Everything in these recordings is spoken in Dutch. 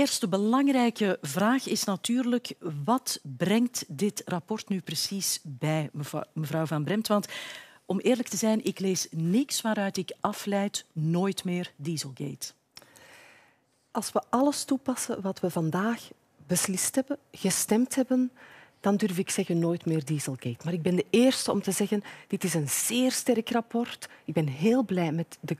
eerste belangrijke vraag is natuurlijk wat brengt dit rapport nu precies bij mevrouw Van Bremt? Want om eerlijk te zijn, ik lees niks waaruit ik afleid nooit meer Dieselgate. Als we alles toepassen wat we vandaag beslist hebben, gestemd hebben, dan durf ik zeggen nooit meer Dieselgate. Maar ik ben de eerste om te zeggen, dit is een zeer sterk rapport. Ik ben heel blij met de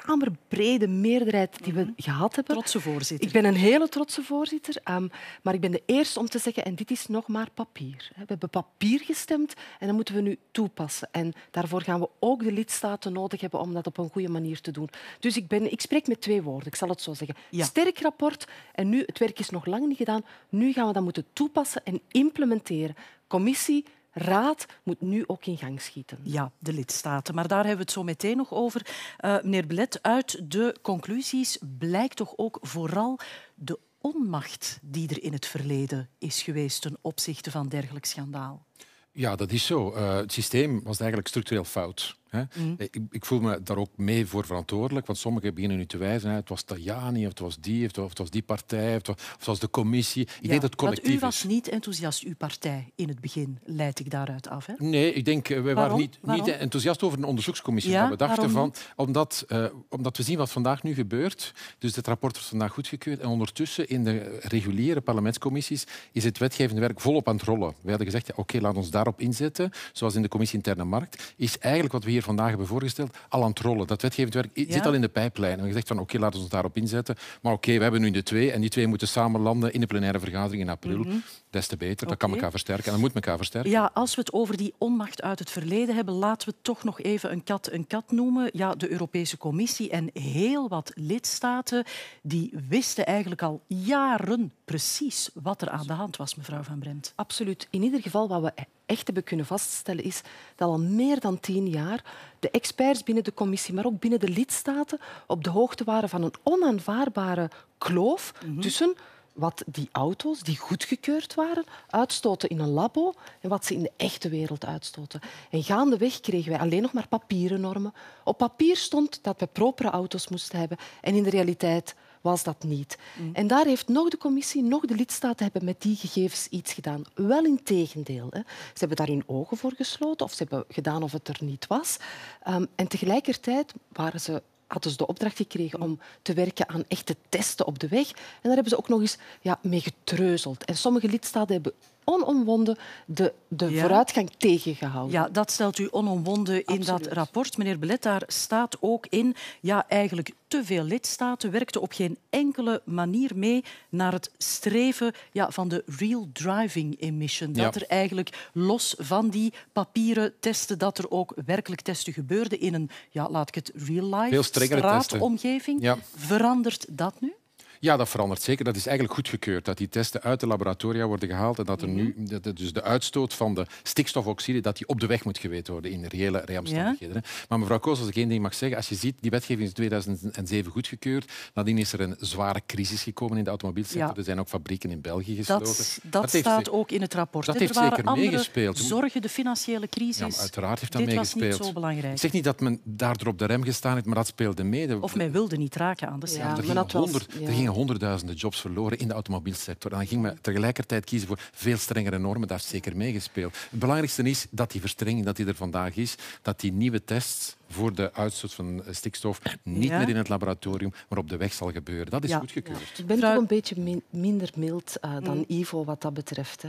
kamerbrede meerderheid die we mhm. gehad hebben. Trotse voorzitter. Ik ben een hele trotse voorzitter, ehm, maar ik ben de eerste om te zeggen, en dit is nog maar papier. We hebben papier gestemd en dat moeten we nu toepassen. En daarvoor gaan we ook de lidstaten nodig hebben om dat op een goede manier te doen. Dus ik, ben, ik spreek met twee woorden, ik zal het zo zeggen. Sterk rapport en nu, het werk is nog lang niet gedaan, nu gaan we dat moeten toepassen en implementeren. Commissie, raad moet nu ook in gang schieten. Ja, de lidstaten. Maar daar hebben we het zo meteen nog over. Eh, meneer Belet, uit de conclusies blijkt toch ook vooral de onmacht die er in het verleden is geweest ten opzichte van dergelijk schandaal. Ja, dat is zo. Eh, het systeem was eigenlijk structureel fout. Hè? Mhm. Ik, ik, voel me daar ook mee voor verantwoordelijk, want sommigen beginnen nu te wijzen. Hè? Het was Tajani, of het was die, of het was die partij, of het was, of de commissie. Ik denk dat het collectief u was niet enthousiast, uw partij, in het begin, leid ik daaruit af. Hè? Nee, ik denk, eh, wij waren niet, niet enthousiast over een onderzoekscommissie. Ja? we dachten van, omdat, eh, omdat we zien wat vandaag nu gebeurt. Dus het rapport wordt vandaag goedgekeurd. En ondertussen, in de reguliere parlementscommissies, is het wetgevende werk volop aan het rollen. We hadden gezegd, ja, oké, okay, laat ons daarop inzetten. Zoals in de commissie Interne Markt, is eigenlijk wat we hier vandaag hebben voorgesteld, al aan het rollen. Dat wetgevend werk zit al in de pijplijn. En je zegt van oké, laten we ons daarop inzetten. Maar oké, we hebben nu de twee en die twee moeten samen landen in de plenaire vergadering in april. Mhm. Des te beter, dat kan elkaar versterken en dat moet elkaar versterken. Ja, als we het over die onmacht uit het verleden hebben, laten we toch nog even een kat een kat noemen. Ja, de Europese Commissie en heel wat lidstaten die wisten eigenlijk al jaren precies wat er aan de hand was, mevrouw Van Bremt. Absoluut. In ieder geval wat we echt hebben kunnen vaststellen, is dat al meer dan tien jaar de experts binnen de commissie, maar ook binnen de lidstaten, op de hoogte waren van een onaanvaardbare kloof mhm. tussen wat die auto's die goedgekeurd waren uitstoten in een labo en wat ze in de echte wereld uitstoten. En gaandeweg kregen wij alleen nog maar papieren normen. Op papier stond dat we propere auto's moesten hebben en in de realiteit was dat niet. Mm. En daar heeft nog de commissie, nog de lidstaten hebben met die gegevens iets gedaan. Wel in tegendeel. Hè. Ze hebben daar hun ogen voor gesloten of ze hebben gedaan of het er niet was. Ehm, en tegelijkertijd waren ze hadden ze de opdracht gekregen om te werken aan echte testen op de weg. En daar hebben ze ook nog eens ja, mee getreuzeld. En sommige lidstaten hebben onomwonden de, de vooruitgang tegengehouden. Ja, dat stelt u onomwonden in dat rapport. Meneer Belet, daar staat ook in, ja, eigenlijk te veel lidstaten werkten op geen enkele manier mee naar het streven ja, van de real driving emission. Dat er eigenlijk los van die papieren testen, dat er ook werkelijk testen gebeurde in een, ja, laat ik het real life, straatomgeving. Verandert dat nu? Ja, dat verandert zeker. Dat is eigenlijk goedgekeurd. Dat die testen uit de laboratoria worden gehaald. En dat er nu dat dus de uitstoot van de stikstofoxide dat die op de weg moet geweten worden in reële rijomstandigheden. Maar mevrouw Koos, als ik één ding mag zeggen. Als je ziet, die wetgeving is in 2007 goedgekeurd. Nadien is er een zware crisis gekomen in de automobielsector. Er zijn ook fabrieken in België gesloten. Dat, staat ook in het rapport. Dat er heeft zeker meegespeeld. Zorgen, de financiële crisis. Ja, uiteraard heeft dat Dit meegespeeld. was niet zo belangrijk. Ik zeg niet dat men daardoor op de rem gestaan heeft, maar dat speelde mee. Of men wilde niet raken aan de schade. Ja, 100, honderdduizenden jobs verloren in de automobielsector. En dan ging men tegelijkertijd kiezen voor veel strengere normen. Daar is zeker meegespeeld. Het belangrijkste is dat die verstrenging dat die er vandaag is, dat die nieuwe tests voor de uitstoot van eh, stikstof niet meer in het laboratorium, maar op de weg zal gebeuren. Dat is goedgekeurd. Ik ben toch een beetje minder mild eh, dan mm. Ivo wat dat betreft. Hè.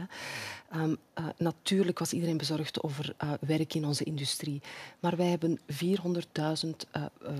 Ehm, eh, natuurlijk was iedereen bezorgd over werk in onze industrie. Maar wij hebben 400.000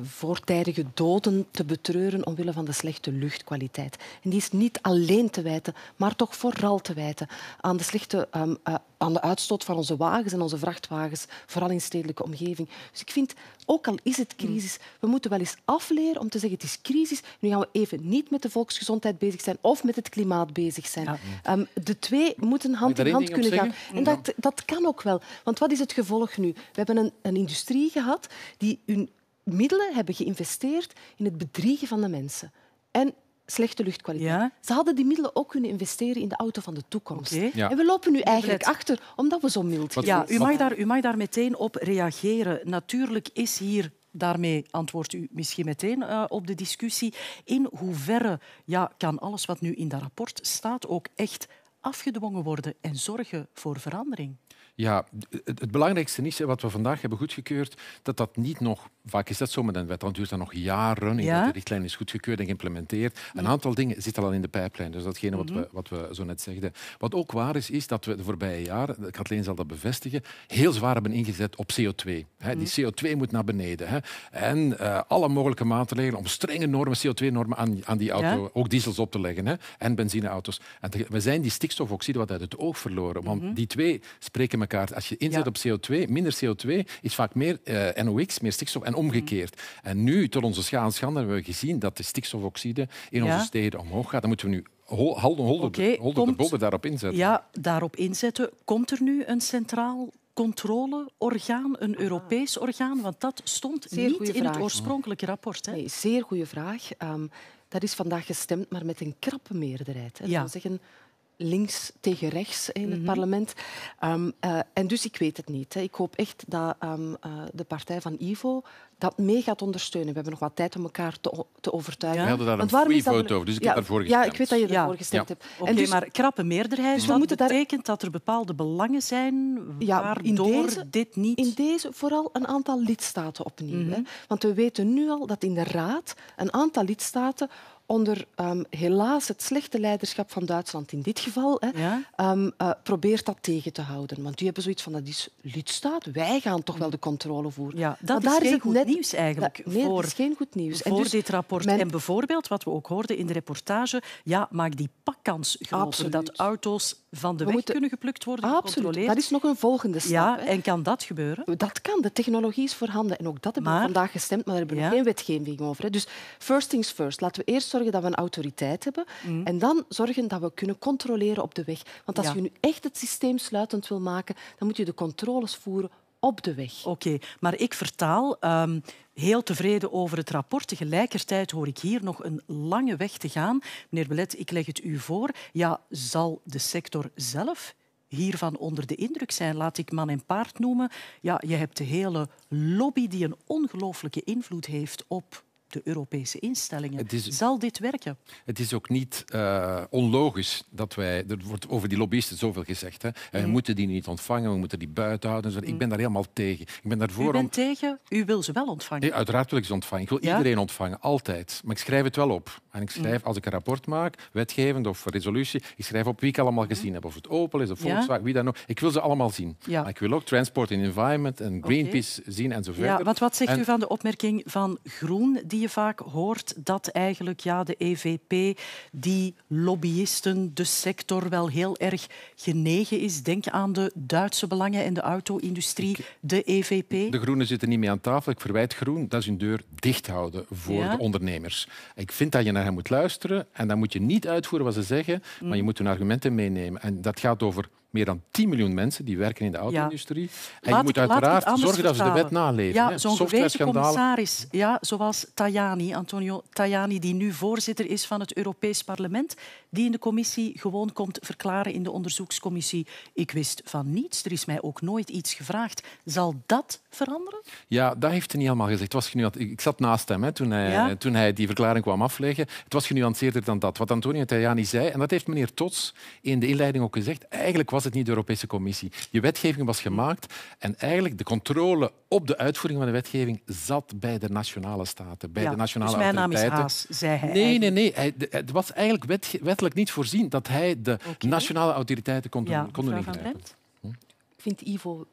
voortijdige doden te betreuren omwille van de slechte luchtkwaliteit. En die is niet alleen te wijten, maar toch vooral te wijten aan de slechte um, aan de uitstoot van onze wagens en onze vrachtwagens, vooral in stedelijke omgeving. Dus ik vind, ook al is het crisis, we moeten wel eens afleren om te zeggen het is crisis, nu gaan we even niet met de volksgezondheid bezig zijn of met het klimaat bezig zijn. Ehm, de twee moeten hand in hand kunnen gaan. En dat, dat kan ook wel. Want wat is het gevolg nu? We hebben een, een industrie gehad die hun middelen hebben geïnvesteerd in het bedriegen van de mensen. En slechte luchtkwaliteit. Ze hadden die middelen ook kunnen investeren in de auto van de toekomst. En we lopen nu eigenlijk achter omdat we zo mild zijn. Ja, u, mag daar, u mag daar meteen op reageren. Natuurlijk is hier daarmee antwoordt u misschien meteen eh, op de discussie. In hoeverre ja, kan alles wat nu in dat rapport staat ook echt afgedwongen worden en zorgen voor verandering? Ja, het, belangrijkste is, wat we vandaag hebben goedgekeurd, dat dat niet nog... Vaak is dat zo met een wet, dan duurt dat nog jaren ja? de richtlijn is goedgekeurd en geïmplementeerd. Een aantal dingen zitten al in de pijplijn, dus datgene wat, we, mhm. wat we zo net zeiden. Wat ook waar is, is dat we de voorbije jaren, Kathleen zal dat bevestigen, heel zwaar hebben ingezet op CO2. die mhm. CO2 moet naar beneden. En eh, alle mogelijke maatregelen om strenge normen, CO2-normen aan, aan, die auto, ook diesels op te leggen. En benzineauto's. En we zijn die stikstofoxide wat uit het oog verloren, want mhm. die twee spreken met als je inzet op CO2, minder CO2 is vaak meer eh, NOx, meer stikstof en omgekeerd. Mm. En nu, tot onze schaanschander hebben we gezien dat de stikstofoxide in onze steden omhoog gaat. Dan moeten we nu holder, holder, okay, de daarop inzetten. Ja, daarop inzetten. Komt er nu een centraal controleorgaan, een ah. Europees orgaan? Want dat stond niet in het oorspronkelijke rapport. Hè? Nee, zeer goede vraag. Ehm, dat is vandaag gestemd, maar met een krappe meerderheid. zeggen, links tegen rechts in het mhm. parlement. Ehm, eh, en dus ik weet het niet. Hè. Ik hoop echt dat ehm, eh, de partij van Ivo dat mee gaat ondersteunen. We hebben nog wat tijd om elkaar te, te overtuigen. Ja. We hadden daar een over, dus ik heb daarvoor gestemd. Ja, ik weet dat je ervoor gestemd hebt. Oké, dus, maar krappe meerderheid, dus dat betekent dat er bepaalde belangen zijn waar in deze, dit niet... In deze vooral een aantal lidstaten opnieuw. Mhm. Want we weten nu al dat in de Raad een aantal lidstaten onder ehm, helaas het slechte leiderschap van Duitsland in dit geval, hè, ehm, eh, probeert dat tegen te houden. Want die hebben zoiets van, dat is lidstaat, wij gaan toch wel de controle voeren. Ja, dat maar is geen is goed net... nieuws eigenlijk. nee, voor, dat is geen goed nieuws. Voor en dus dit rapport. En bijvoorbeeld, wat we ook hoorden in de reportage, ja, maak die pakkans groter, dat auto's van de weg kunnen geplukt worden. Absoluut, dat is nog een volgende stap. Ja, hè. en kan dat gebeuren? Dat kan, de technologie is voorhanden. En ook dat hebben we vandaag gestemd, maar daar hebben we geen wetgeving over. Hè. Dus first things first, laten we eerst zorgen dat we een autoriteit hebben. Mm. En dan zorgen dat we kunnen controleren op de weg. Want als je nu echt het systeem sluitend wil maken, dan moet je de controles voeren op de weg. Oké, maar ik vertaal ehm, heel tevreden over het rapport. Tegelijkertijd hoor ik hier nog een lange weg te gaan. Meneer Belet, ik leg het u voor. Ja, zal de sector zelf hiervan onder de indruk zijn? Laat ik man en paard noemen. Ja, je hebt de hele lobby die een ongelooflijke invloed heeft op de Europese instellingen. Zal dit werken? Het is ook niet eh, onlogisch dat wij... Er wordt over die lobbyisten zoveel gezegd. Hè. Eh, we mm. moeten die niet ontvangen, we moeten die buiten houden. Ik mm. ben daar helemaal tegen. Ik ben daarvoor u bent tegen, u wil ze wel ontvangen? uiteraard wil ik ze ontvangen. Ik wil iedereen ontvangen, altijd. Maar ik schrijf het wel op. En ik schrijf, mm. als ik een rapport maak, wetgevend of resolutie, ik schrijf op wie ik allemaal gezien heb. Of het Opel is, of Volkswagen, wie dan ook. Ik wil ze allemaal zien. Ja. ik wil ook Transport and Environment en Greenpeace zien en Ja, wat zegt u van de opmerking van Groen je vaak hoort, dat eigenlijk ja, de EVP die lobbyisten, de sector wel heel erg genegen is. Denk aan de Duitse belangen en de auto-industrie, de EVP. De Groenen zitten niet mee aan tafel. Ik verwijt Groen dat is hun deur dicht houden voor de ondernemers. Ik vind dat je naar hen moet luisteren en dan moet je niet uitvoeren wat ze zeggen, maar mm. je moet hun argumenten meenemen. En dat gaat over meer dan 10 miljoen mensen die werken in de auto-industrie. En je moet uiteraard zorgen dat ze de wet naleven. Ja, zo'n gewezen commissaris, ja, zoals Tajani, Antonio Tajani, die nu voorzitter is van het Europees Parlement, die in de commissie gewoon komt verklaren in de onderzoekscommissie. Ik wist van niets, er is mij ook nooit iets gevraagd. Zal dat veranderen? Ja, dat heeft hij niet allemaal gezegd. was Ik zat naast hem hè, toen, hij, toen hij die verklaring kwam afleggen. Het was genuanceerder dan dat. Wat Antonio Tajani zei, en dat heeft meneer Tots in de inleiding ook gezegd, eigenlijk was het niet de Europese Commissie. Die wetgeving was gemaakt en eigenlijk de controle op de uitvoering van de wetgeving zat bij de nationale staten, bij de nationale dus mijn autoriteiten. naam is Haas, zei hij. Nee, nee, nee. het was eigenlijk wettelijk niet voorzien dat hij de nationale autoriteiten kon, doen kon ingrijpen vind Ivo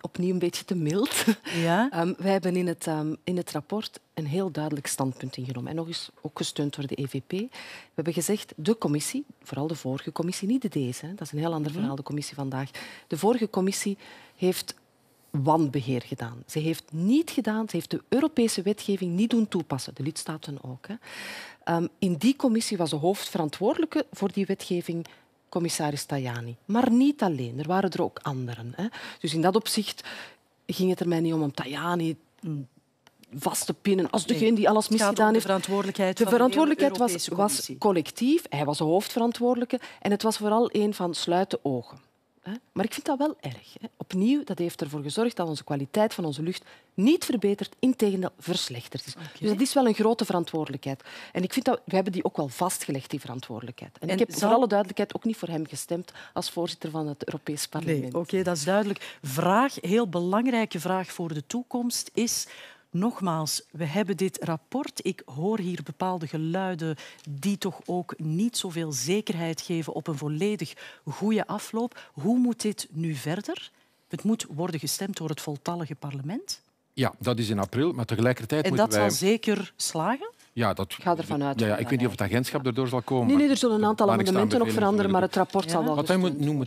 opnieuw een beetje te mild. Ja? Ehm, wij hebben in het, ehm, in het rapport een heel duidelijk standpunt ingenomen. En nog eens ook gesteund door de EVP. We hebben gezegd, de commissie, vooral de vorige commissie, niet de deze, dat is een heel ander mhm. verhaal, de commissie vandaag. De vorige commissie heeft wanbeheer gedaan. Ze heeft niet gedaan, ze heeft de Europese wetgeving niet doen toepassen, de lidstaten ook. Hè. Ehm, in die commissie was de hoofdverantwoordelijke voor die wetgeving commissaris Tajani. Maar niet alleen, er waren er ook anderen. Hè. Dus in dat opzicht ging het er mij niet om om Tajani vast te pinnen als degene die alles misgedaan heeft. De verantwoordelijkheid, de verantwoordelijkheid was, was collectief, hij was de hoofdverantwoordelijke en het was vooral een van sluiten ogen. Maar ik vind dat wel erg. Opnieuw, dat heeft ervoor gezorgd dat onze kwaliteit van onze lucht niet verbeterd, integendeel verslechterd is. Dus dat is wel een grote verantwoordelijkheid. En ik vind dat, we hebben die ook wel vastgelegd, die verantwoordelijkheid. En, ik heb voor alle duidelijkheid ook niet voor hem gestemd als voorzitter van het Europees Parlement. Nee, oké, dat is duidelijk. Vraag, heel belangrijke vraag voor de toekomst is Nogmaals, we hebben dit rapport. Ik hoor hier bepaalde geluiden die toch ook niet zoveel zekerheid geven op een volledig goede afloop. Hoe moet dit nu verder? Het moet worden gestemd door het voltallige parlement. Ja, dat is in april, maar tegelijkertijd en moeten wij... En dat zal zeker slagen? Ja, dat, ik ga ervan uit. Ja, ik weet niet of het agentschap erdoor zal komen. Nee, nee er zullen een aantal amendementen nog veranderen, maar het rapport zal wel Wat wij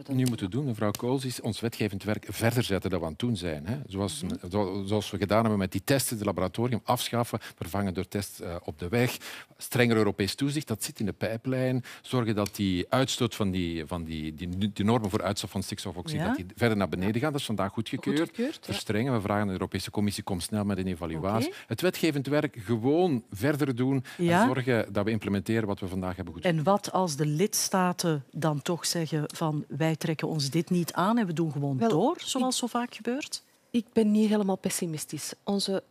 nu, moeten doen, mevrouw Kools, is ons wetgevend werk verder zetten dan we aan zijn. Hè. Zoals, mhm. zoals we gedaan hebben met die testen in het laboratorium, afschaffen, vervangen door tests eh, op de weg. Strenger Europees toezicht, dat zit in de pijplijn. Zorgen dat die uitstoot van die, van die, die, normen voor uitstoot van stikstofoxide dat die verder naar beneden gaan. Dat is vandaag goedgekeurd. goedgekeurd Verstrengen. We vragen de Europese Commissie, kom snel met een evaluatie. Het wetgevend werk gewoon verder doen en zorgen dat we implementeren wat we vandaag hebben goed En wat als de lidstaten dan toch zeggen van wij trekken ons dit niet aan en we doen gewoon door, zoals zo vaak gebeurt? Ik ben niet helemaal pessimistisch. Onze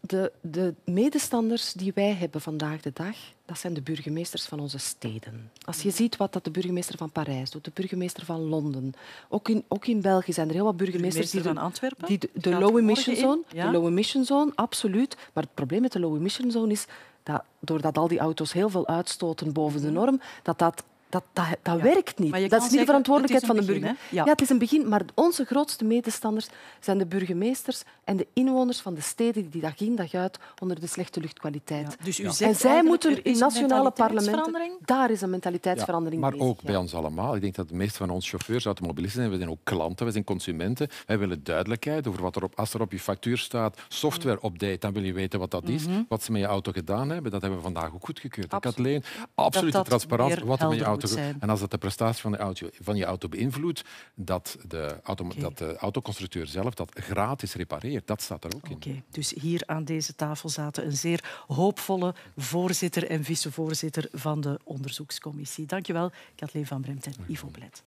de, de, medestanders die wij hebben vandaag de dag, dat zijn de burgemeesters van onze steden. Als je ziet wat dat de burgemeester van Parijs doet, de burgemeester van Londen, ook in, ook in België zijn er heel wat burgemeesters burgemeester die, van Antwerpen? die de, low emission zone, de low emission zone, absoluut. Maar het probleem met de low emission zone is dat doordat al die auto's heel veel uitstoten boven de mhm. norm, dat dat dat, dat, werkt niet. Dat is niet de verantwoordelijkheid van de burger. Ja. het is een begin, maar onze grootste medestanders zijn de burgemeesters en de inwoners van de steden die dag in dag uit onder de slechte luchtkwaliteit. Dus en zij moeten in nationale parlementen... Daar is een mentaliteitsverandering Maar ook bij ons allemaal. Ik denk dat de meeste van ons chauffeurs, automobilisten zijn. We zijn ook klanten, we zijn consumenten. Wij willen duidelijkheid over wat er op, als er op je factuur staat, software mm. update, dan wil je weten wat dat is. Mhm. Wat ze met je auto gedaan hebben, dat hebben we vandaag ook goedgekeurd. Absoluut. Kathleen, absolute transparant wat er met je auto en als dat de prestatie van, de auto, van je auto beïnvloedt, dat de, auto, dat de autoconstructeur zelf dat gratis repareert. Dat staat er ook in. Oké, dus hier aan deze tafel zaten een zeer hoopvolle voorzitter en vicevoorzitter van de onderzoekscommissie. Dankjewel, Kathleen van Bremt en Ivo Blet.